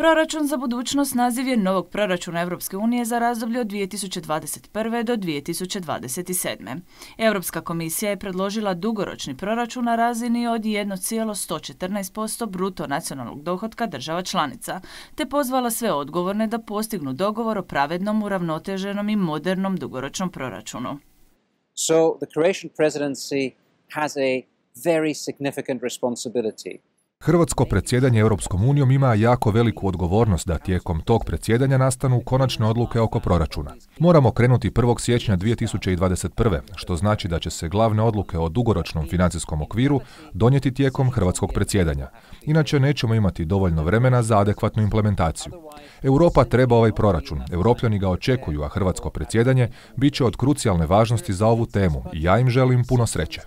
Proračun za budućnost naziv je novog proračuna Europske unije za razdoblje od 2021. do 2027. Europska komisija je predložila dugoročni proračun na razini od 1,114% bruto nacionalnog dohotka država članica, te pozvala sve odgovorne da postignu dogovor o pravednom, uravnoteženom i modernom dugoročnom proračunu. So the Croatian presidency very significant responsibility – Hrvatsko predsjedanje Europskom unijom ima jako veliku odgovornost da tijekom tog predsjedanja nastanu konačne odluke oko proračuna. Moramo krenuti 1. siječnja 2021. što znači da će se glavne odluke o dugoročnom financijskom okviru donijeti tijekom hrvatskog predsjedanja. Inače nećemo imati dovoljno vremena za adekvatnu implementaciju. Europa treba ovaj proračun, europljani ga očekuju, a hrvatsko predsjedanje bit će od krucijalne važnosti za ovu temu i ja im želim puno sreće.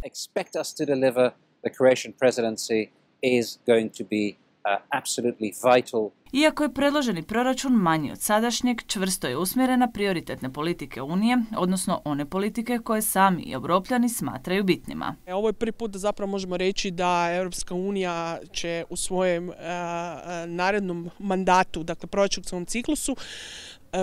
is going to be uh, absolutely vital Iako je predloženi proračun manji od sadašnjeg, čvrsto je usmjerena na prioritetne politike Unije, odnosno one politike koje sami i europljani smatraju bitnima. E, ovo je prvi put da zapravo možemo reći da Europska unija će u svojem e, e, narednom mandatu, dakle proračunskom ciklusu,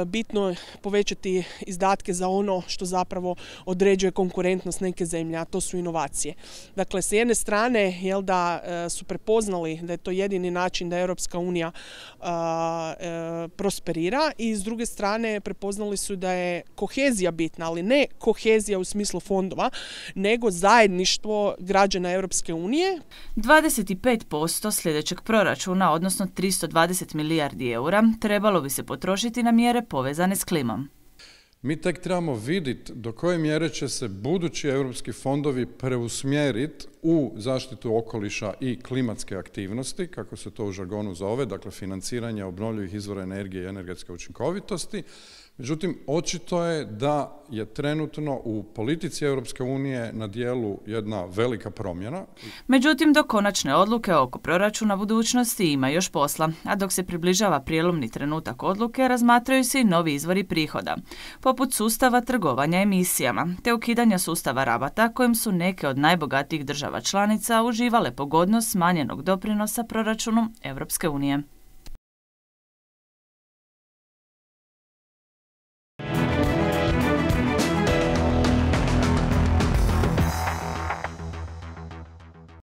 bitno je povećati izdatke za ono što zapravo određuje konkurentnost neke zemlje, a to su inovacije. Dakle, s jedne strane jel da su prepoznali da je to jedini način da Europska unija E, prosperira i s druge strane prepoznali su da je kohezija bitna, ali ne kohezija u smislu fondova, nego zajedništvo građana Europske unije. 25% sljedećeg proračuna, odnosno 320 milijardi eura, trebalo bi se potrošiti na mjere povezane s klimom. Mi tek trebamo vidjeti do koje mjere će se budući europski fondovi preusmjeriti u zaštitu okoliša i klimatske aktivnosti, kako se to u žargonu zove, dakle financiranje obnovljivih izvora energije i energetske učinkovitosti. Međutim, očito je da je trenutno u politici Europske unije na dijelu jedna velika promjena. Međutim, do konačne odluke oko proračuna budućnosti ima još posla, a dok se približava prijelomni trenutak odluke, razmatraju se i novi izvori prihoda. Po poput sustava trgovanja emisijama, te ukidanja sustava rabata kojim su neke od najbogatijih država članica uživale pogodnost smanjenog doprinosa proračunu Europske unije.